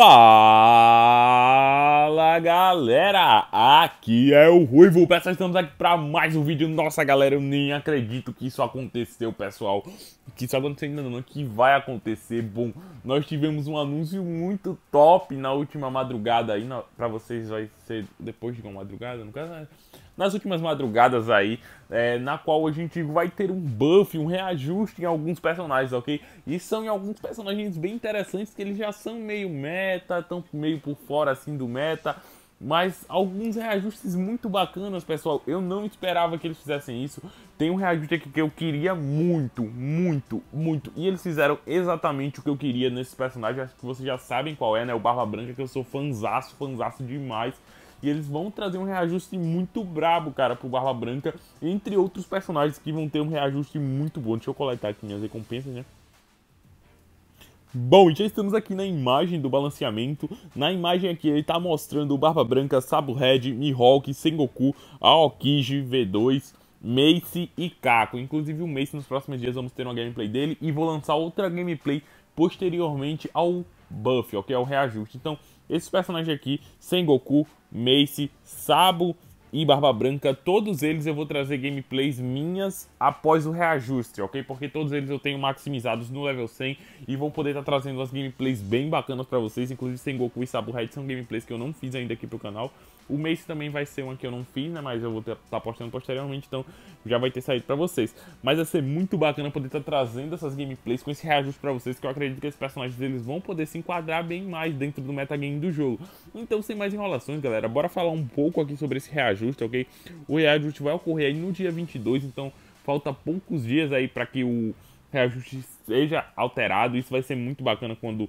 Fala galera, aqui é o Ruivo, pessoal, estamos aqui para mais um vídeo, nossa galera, eu nem acredito que isso aconteceu, pessoal, que isso aconteceu ainda não, que vai acontecer, bom, nós tivemos um anúncio muito top na última madrugada aí, para vocês vai ser depois de uma madrugada, no caso, né? nas últimas madrugadas aí, é, na qual a gente vai ter um buff, um reajuste em alguns personagens, ok? E são em alguns personagens bem interessantes que eles já são meio meta, estão meio por fora assim do meta. Mas alguns reajustes muito bacanas, pessoal. Eu não esperava que eles fizessem isso. Tem um reajuste aqui que eu queria muito, muito, muito. E eles fizeram exatamente o que eu queria nesse personagem. Acho que vocês já sabem qual é, né? O Barba Branca, que eu sou fanzaço, fanzaço demais. E eles vão trazer um reajuste muito brabo, cara, pro Barba Branca, entre outros personagens que vão ter um reajuste muito bom. Deixa eu coletar aqui minhas recompensas, né? Bom, já estamos aqui na imagem do balanceamento. Na imagem aqui ele está mostrando o Barba Branca, Sabu Red, Mihawk, Sengoku, Aokiji, V2, Mace e Kako. Inclusive o Mace nos próximos dias vamos ter uma gameplay dele e vou lançar outra gameplay posteriormente ao buff, ok? Ao reajuste. Então esses personagens aqui, Sengoku, Mace, Sabo e Barba Branca, todos eles eu vou trazer gameplays minhas após o reajuste, ok? Porque todos eles eu tenho maximizados no level 100 e vou poder estar tá trazendo umas gameplays bem bacanas para vocês, inclusive Goku e Sabu Red são gameplays que eu não fiz ainda aqui pro canal. O mês também vai ser uma que eu não fiz, né? Mas eu vou estar tá postando posteriormente, então já vai ter saído para vocês. Mas vai ser muito bacana poder estar tá trazendo essas gameplays com esse reajuste para vocês, que eu acredito que esses personagens deles vão poder se enquadrar bem mais dentro do metagame do jogo. Então, sem mais enrolações, galera, bora falar um pouco aqui sobre esse reajuste ok? O reajuste vai ocorrer aí no dia 22, então falta poucos dias aí para que o reajuste seja alterado. Isso vai ser muito bacana quando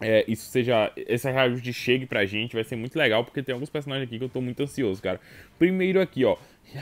é, isso seja. Esse reajuste chegue pra gente, vai ser muito legal, porque tem alguns personagens aqui que eu tô muito ansioso, cara. Primeiro aqui, ó.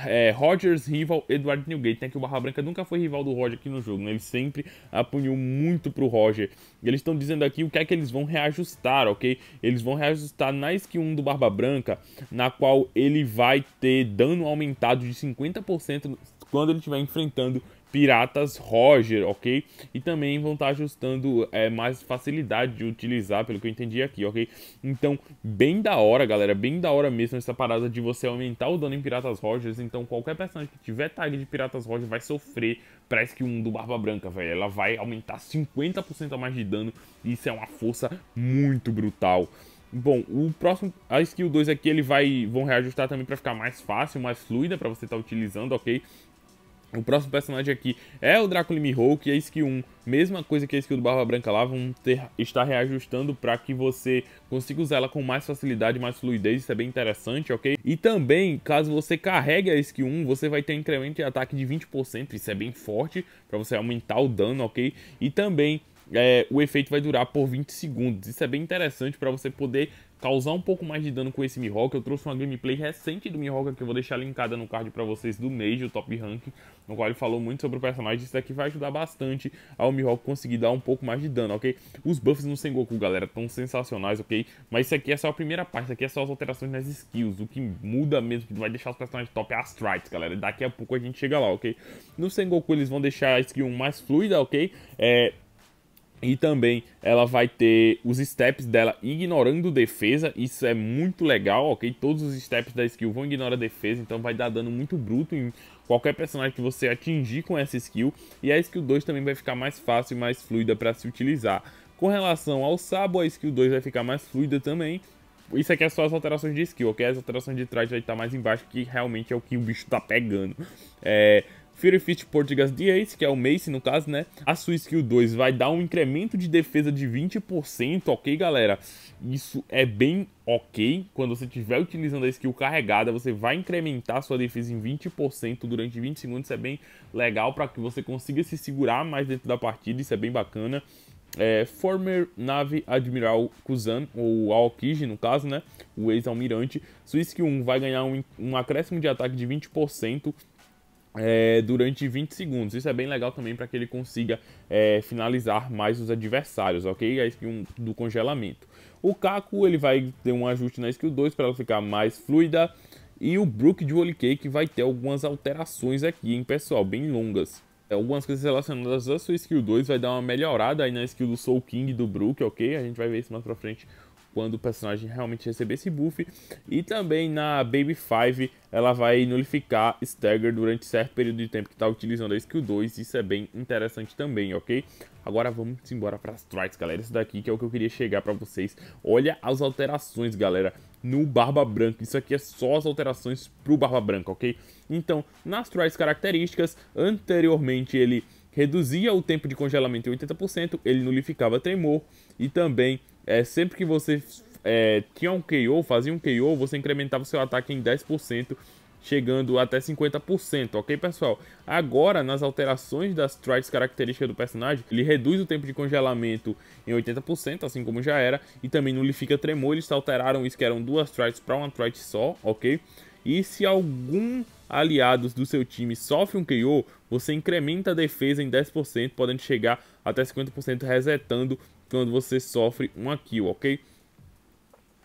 É, Rogers, rival Eduardo Newgate. Tem né, que o Barra Branca nunca foi rival do Roger aqui no jogo, né? Ele sempre apunhou muito pro Roger. E eles estão dizendo aqui o que é que eles vão reajustar, ok? Eles vão reajustar na skin 1 do Barba Branca, na qual ele vai ter dano aumentado de 50% quando ele estiver enfrentando Piratas Roger, ok? E também vão estar tá ajustando é, mais facilidade de utilizar, pelo que eu entendi aqui, ok? Então, bem da hora, galera, bem da hora mesmo essa parada de você aumentar o dano em Piratas Rogers. Então, qualquer personagem que tiver tag de Piratas Roger vai sofrer pra skill 1 do Barba Branca, velho. Ela vai aumentar 50% a mais de dano. Isso é uma força muito brutal. Bom, o próximo, a skill 2 aqui, ele vai, vão reajustar também para ficar mais fácil, mais fluida para você estar tá utilizando, ok? O próximo personagem aqui é o Drácula Mihawk e a skill 1, mesma coisa que a é skill do Barba Branca lá, vão ter, estar reajustando para que você consiga usar ela com mais facilidade, mais fluidez, isso é bem interessante, ok? E também, caso você carregue a skill 1, você vai ter um incremento de ataque de 20%, isso é bem forte, para você aumentar o dano, ok? E também é, o efeito vai durar por 20 segundos. Isso é bem interessante para você poder causar um pouco mais de dano com esse Mihawk. Eu trouxe uma gameplay recente do Mihawk que eu vou deixar linkada no card para vocês do Major Top Rank, no qual ele falou muito sobre o personagem. Isso daqui vai ajudar bastante ao Mihawk conseguir dar um pouco mais de dano, ok? Os buffs no Sengoku, galera, estão sensacionais, ok? Mas isso aqui é só a primeira parte, isso aqui é só as alterações nas skills. O que muda mesmo, que vai deixar os personagens top é as galera. Daqui a pouco a gente chega lá, ok? No Sengoku eles vão deixar a skill mais fluida, ok? É, e também ela vai ter os steps dela ignorando defesa, isso é muito legal, ok? Todos os steps da skill vão ignorar defesa, então vai dar dano muito bruto em qualquer personagem que você atingir com essa skill. E a skill 2 também vai ficar mais fácil e mais fluida para se utilizar. Com relação ao Sabo, a skill 2 vai ficar mais fluida também. Isso aqui é só as alterações de skill, ok? As alterações de trás vai estar mais embaixo, que realmente é o que o bicho tá pegando. É, Fury Fist Portugas D8, que é o Mace no caso, né? A sua skill 2 vai dar um incremento de defesa de 20%, ok, galera? Isso é bem ok. Quando você estiver utilizando a skill carregada, você vai incrementar sua defesa em 20% durante 20 segundos. Isso é bem legal para que você consiga se segurar mais dentro da partida, isso é bem bacana. É, former Nave Admiral Kuzan, ou Aokiji no caso, né? O ex-almirante. Sua skill 1 vai ganhar um, um acréscimo de ataque de 20% é, durante 20 segundos. Isso é bem legal também para que ele consiga é, finalizar mais os adversários, ok? A é skill do congelamento. O Kaku ele vai ter um ajuste na skill 2 para ela ficar mais fluida. E o Brook de Holy Cake vai ter algumas alterações aqui, hein, pessoal, bem longas. Algumas coisas relacionadas à sua skill 2 vai dar uma melhorada aí na skill do Soul King do Brook, ok? A gente vai ver isso mais pra frente quando o personagem realmente receber esse buff. E também na Baby 5 ela vai nullificar Stagger durante certo período de tempo que está utilizando a skill 2. Isso é bem interessante também, ok? Agora vamos embora para as strikes, galera. Isso daqui que é o que eu queria chegar para vocês. Olha as alterações, galera, no Barba Branca. Isso aqui é só as alterações para o Barba Branca, ok? Então, nas strikes características, anteriormente ele reduzia o tempo de congelamento em 80%, ele nulificava tremor e também é, sempre que você é, tinha um KO, fazia um KO, você incrementava seu ataque em 10%, chegando até 50%, ok, pessoal? Agora, nas alterações das traits características do personagem, ele reduz o tempo de congelamento em 80%, assim como já era, e também nulifica tremor, eles alteraram isso que eram duas traits para uma trait só, ok? E se algum aliados do seu time sofre um KO, você incrementa a defesa em 10%, podendo chegar até 50% resetando quando você sofre uma kill, ok?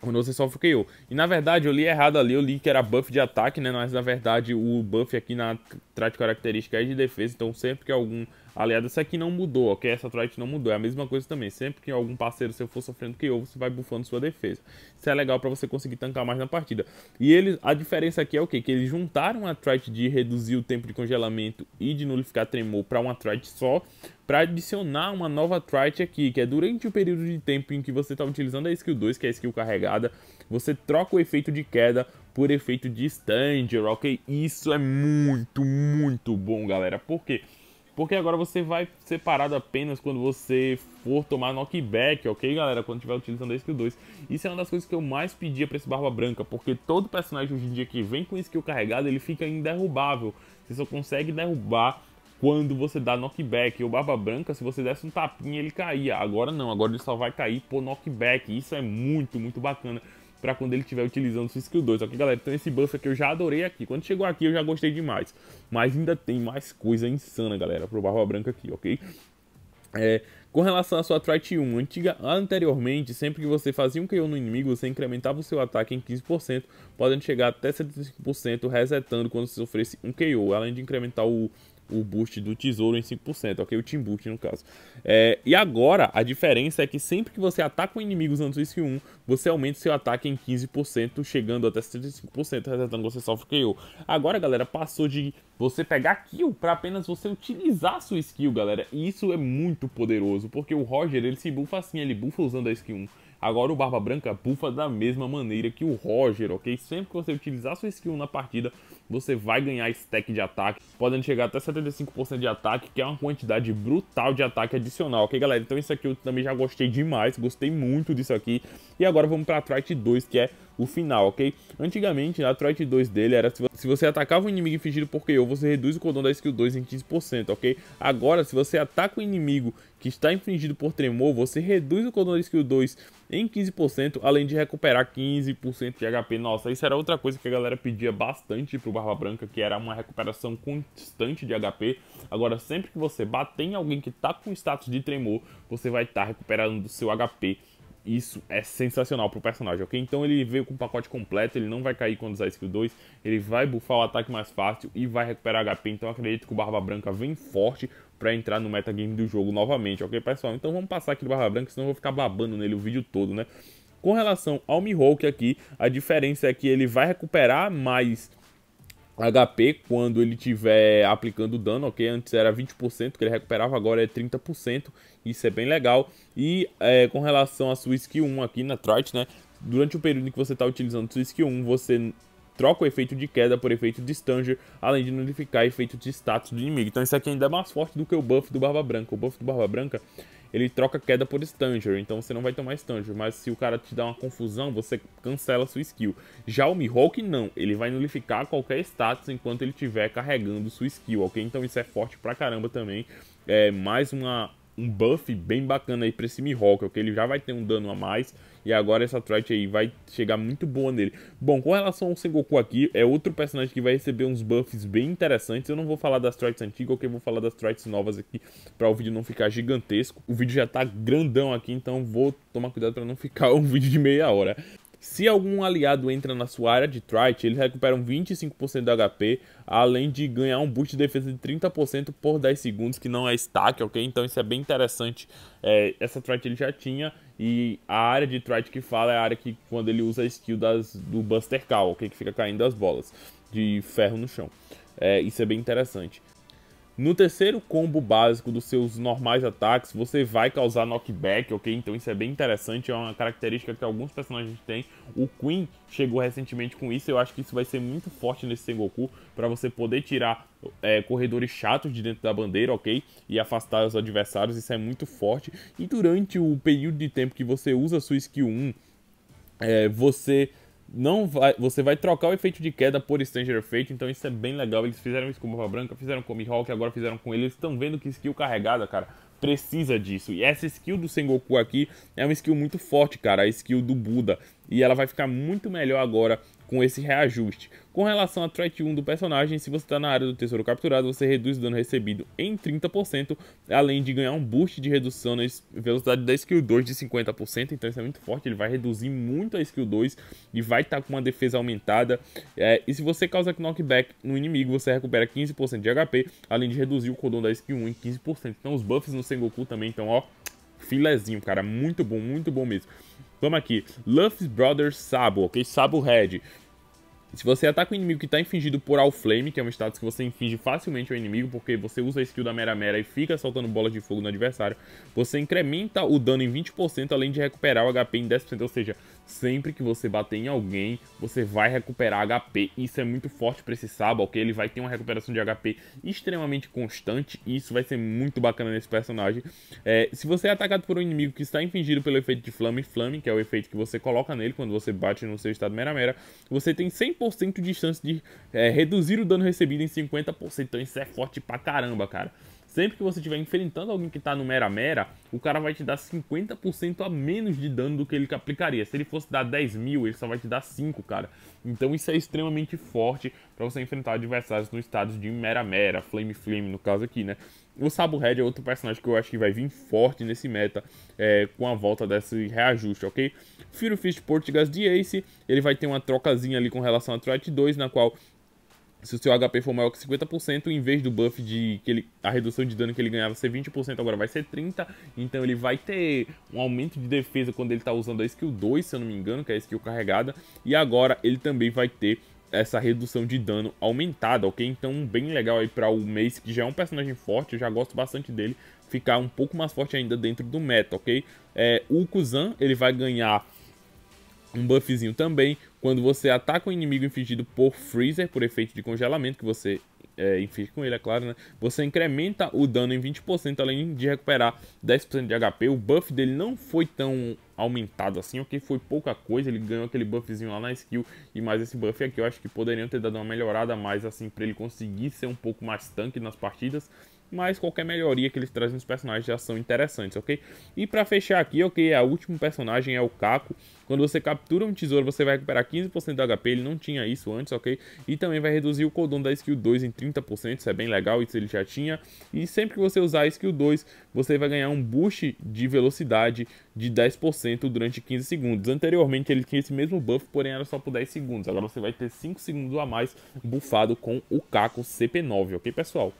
Quando você sofre KO. E na verdade eu li errado ali, eu li que era buff de ataque, né? Mas na verdade o buff aqui na trate característica é de defesa, então sempre que algum aliado, isso aqui não mudou, ok? Essa trait não mudou, é a mesma coisa também. Sempre que algum parceiro seu for sofrendo que eu você vai bufando sua defesa. Isso é legal para você conseguir tancar mais na partida. E eles, a diferença aqui é o que Que eles juntaram a trait de reduzir o tempo de congelamento e de nulificar tremor para uma trait só, para adicionar uma nova trait aqui, que é durante o período de tempo em que você está utilizando a skill 2, que é a skill carregada, você troca o efeito de queda por efeito de Stanger, ok? Isso é muito, muito bom, galera. Por quê? Porque agora você vai separado apenas quando você for tomar knockback, ok, galera? Quando tiver utilizando a skill 2. Isso é uma das coisas que eu mais pedia pra esse Barba Branca, porque todo personagem hoje em dia que vem com skill carregado, ele fica inderrubável. Você só consegue derrubar quando você dá knockback. E o Barba Branca, se você desse um tapinha, ele caía. Agora não, agora ele só vai cair por knockback. Isso é muito, muito bacana para quando ele estiver utilizando o skill 2. Ok, galera? Então esse buff aqui eu já adorei aqui. Quando chegou aqui eu já gostei demais. Mas ainda tem mais coisa insana, galera, pro Barba Branca aqui, ok? É, com relação à sua Trite 1, antiga, anteriormente, sempre que você fazia um KO no inimigo, você incrementava o seu ataque em 15%, podendo chegar até 75%, resetando quando você sofresse um KO, além de incrementar o o boost do tesouro em 5%, ok? O team boost no caso. É, e agora, a diferença é que sempre que você ataca um inimigo usando skill 1, você aumenta seu ataque em 15%, chegando até 75%, resetando você sofre KO. Agora, galera, passou de você pegar kill para apenas você utilizar sua skill, galera. E isso é muito poderoso, porque o Roger, ele se bufa assim, ele bufa usando a skill 1. Agora o Barba Branca bufa da mesma maneira que o Roger, ok? Sempre que você utilizar sua skill na partida, você vai ganhar stack de ataque, podendo chegar até 75% de ataque, que é uma quantidade brutal de ataque adicional, ok galera? Então isso aqui eu também já gostei demais, gostei muito disso aqui. E agora vamos para a Trite 2, que é o final, ok? Antigamente, na trait 2 dele era se você atacava um inimigo infligido por KO, você reduz o cordão da skill 2 em 15%, ok? Agora, se você ataca um inimigo que está infligido por tremor, você reduz o cordão da skill 2 em 15%, além de recuperar 15% de HP. Nossa, isso era outra coisa que a galera pedia bastante pro Barba Branca, que era uma recuperação constante de HP. Agora, sempre que você bater em alguém que está com status de tremor, você vai estar tá recuperando seu HP isso é sensacional pro personagem, ok? Então ele veio com o pacote completo, ele não vai cair quando usar skill 2, ele vai bufar o ataque mais fácil e vai recuperar HP. Então acredito que o Barba Branca vem forte para entrar no metagame do jogo novamente, ok, pessoal? Então vamos passar aqui do Barba Branca, senão eu vou ficar babando nele o vídeo todo, né? Com relação ao Mihawk aqui, a diferença é que ele vai recuperar mais HP quando ele estiver aplicando dano, ok? Antes era 20% que ele recuperava, agora é 30%, isso é bem legal. E é, com relação à sua skill 1 aqui na Trite, né? Durante o período em que você está utilizando sua skill 1, você troca o efeito de queda por efeito de Stanger, além de nullificar efeito de status do inimigo. Então isso aqui ainda é mais forte do que o buff do Barba Branca. O buff do Barba Branca ele troca queda por Stanger, então você não vai tomar Stanger, mas se o cara te dá uma confusão, você cancela sua skill. Já o Mihawk não, ele vai nulificar qualquer status enquanto ele estiver carregando sua skill, ok? Então isso é forte pra caramba também. É mais uma um buff bem bacana aí pra esse Mihawk, que ele já vai ter um dano a mais. E agora essa Trite aí vai chegar muito boa nele. Bom, com relação ao Sengoku aqui, é outro personagem que vai receber uns buffs bem interessantes. Eu não vou falar das Trites antigas, ok? Vou falar das Trites novas aqui, para o vídeo não ficar gigantesco. O vídeo já tá grandão aqui, então vou tomar cuidado para não ficar um vídeo de meia hora. Se algum aliado entra na sua área de Trite, eles recuperam 25% do HP, além de ganhar um boost de defesa de 30% por 10 segundos, que não é stack, ok? Então isso é bem interessante. É, essa Trite ele já tinha, e a área de Trite que fala é a área que quando ele usa a skill das, do Buster Call, ok? Que fica caindo as bolas de ferro no chão. É, isso é bem interessante. No terceiro combo básico dos seus normais ataques, você vai causar knockback, ok? Então isso é bem interessante, é uma característica que alguns personagens têm. O Queen chegou recentemente com isso, eu acho que isso vai ser muito forte nesse Sengoku, para você poder tirar é, corredores chatos de dentro da bandeira, ok? E afastar os adversários, isso é muito forte. E durante o período de tempo que você usa a sua skill 1, é, você não vai, você vai trocar o efeito de queda por Stranger Fate, então isso é bem legal. Eles fizeram isso com Barba Branca, fizeram com Mihawk, agora fizeram com ele. Eles estão vendo que skill carregada, cara, precisa disso. E essa skill do Sengoku aqui é uma skill muito forte, cara, a skill do Buda. E ela vai ficar muito melhor agora com esse reajuste. Com relação a Threat 1 do personagem, se você está na área do tesouro capturado, você reduz o dano recebido em 30%, além de ganhar um boost de redução na velocidade da skill 2 de 50%, então isso é muito forte, ele vai reduzir muito a skill 2 e vai estar tá com uma defesa aumentada. É, e se você causa knockback no inimigo, você recupera 15% de HP, além de reduzir o codon da skill 1 em 15%. Então os buffs no Sengoku também estão, ó, Filezinho, cara. Muito bom, muito bom mesmo. Vamos aqui. Luffy Brothers Sabo, ok? Sabo Red. Se você ataca o um inimigo que está infligido por All Flame, que é um status que você inflige facilmente ao inimigo, porque você usa a skill da Mera Mera e fica soltando bolas de fogo no adversário, você incrementa o dano em 20%, além de recuperar o HP em 10%, ou seja, Sempre que você bater em alguém, você vai recuperar HP. Isso é muito forte para esse Saba, ok? Ele vai ter uma recuperação de HP extremamente constante. E isso vai ser muito bacana nesse personagem. É, se você é atacado por um inimigo que está infligido pelo efeito de Flame Flame, que é o efeito que você coloca nele quando você bate no seu estado Mera Mera, você tem 100% de chance de é, reduzir o dano recebido em 50%. Então isso é forte pra caramba, cara. Sempre que você estiver enfrentando alguém que está no Mera Mera, o cara vai te dar 50% a menos de dano do que ele aplicaria. Se ele fosse dar 10 mil, ele só vai te dar 5, cara. Então isso é extremamente forte para você enfrentar adversários no estado de Mera Mera, Flame Flame no caso aqui, né? O Sabo Red é outro personagem que eu acho que vai vir forte nesse meta é, com a volta desse reajuste, ok? Firo Fist Portugas de Ace, ele vai ter uma trocazinha ali com relação a Threat 2, na qual se o seu HP for maior que 50%, em vez do buff de que ele, a redução de dano que ele ganhava ser 20%, agora vai ser 30%. Então ele vai ter um aumento de defesa quando ele está usando a skill 2, se eu não me engano, que é a skill carregada. E agora ele também vai ter essa redução de dano aumentada, ok? Então bem legal aí para o Mace, que já é um personagem forte, eu já gosto bastante dele, ficar um pouco mais forte ainda dentro do meta, ok? É, o Kuzan, ele vai ganhar um buffzinho também quando você ataca um inimigo infligido por Freezer, por efeito de congelamento que você é, inflige com ele, é claro, né? Você incrementa o dano em 20%, além de recuperar 10% de HP. O buff dele não foi tão aumentado assim, ok? Foi pouca coisa, ele ganhou aquele buffzinho lá na skill e mais esse buff aqui. Eu acho que poderiam ter dado uma melhorada mais, assim, para ele conseguir ser um pouco mais tanque nas partidas mas qualquer melhoria que eles trazem nos personagens já são interessantes, ok? E para fechar aqui, ok, a último personagem é o Caco. Quando você captura um tesouro, você vai recuperar 15% do HP, ele não tinha isso antes, ok? E também vai reduzir o cooldown da skill 2 em 30%, isso é bem legal, isso ele já tinha. E sempre que você usar a skill 2, você vai ganhar um boost de velocidade de 10% durante 15 segundos. Anteriormente ele tinha esse mesmo buff, porém era só por 10 segundos. Agora você vai ter 5 segundos a mais bufado com o Caco CP9, ok pessoal?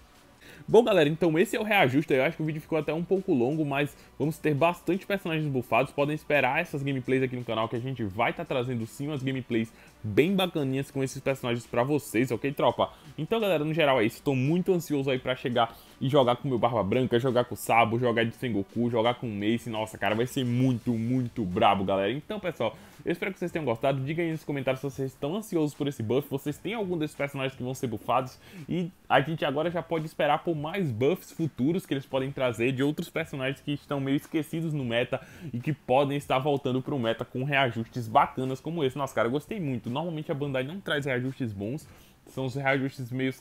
Bom, galera, então esse é o reajuste. Eu acho que o vídeo ficou até um pouco longo, mas vamos ter bastante personagens bufados. Podem esperar essas gameplays aqui no canal, que a gente vai estar tá trazendo sim umas gameplays bem bacaninhas com esses personagens pra vocês, ok, tropa? Então, galera, no geral é isso. Tô muito ansioso aí pra chegar e jogar com o meu Barba Branca, jogar com o Sabo, jogar de Sengoku, jogar com o Mace. Nossa, cara, vai ser muito, muito brabo, galera. Então, pessoal, eu espero que vocês tenham gostado. Diga aí nos comentários se vocês estão ansiosos por esse buff, vocês têm algum desses personagens que vão ser bufados e a gente agora já pode esperar por mais buffs futuros que eles podem trazer de outros personagens que estão meio esquecidos no meta e que podem estar voltando pro meta com reajustes bacanas como esse. Nossa, cara, eu gostei muito. Normalmente a Bandai não traz reajustes bons, são os reajustes meio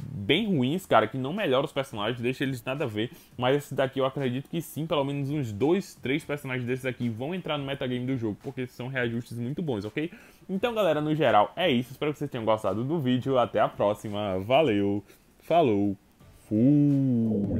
bem ruins, cara, que não melhora os personagens, deixa eles nada a ver. Mas esse daqui eu acredito que sim, pelo menos uns dois, três personagens desses aqui vão entrar no metagame do jogo, porque são reajustes muito bons, ok? Então, galera, no geral é isso. Espero que vocês tenham gostado do vídeo. Até a próxima. Valeu, falou, fui!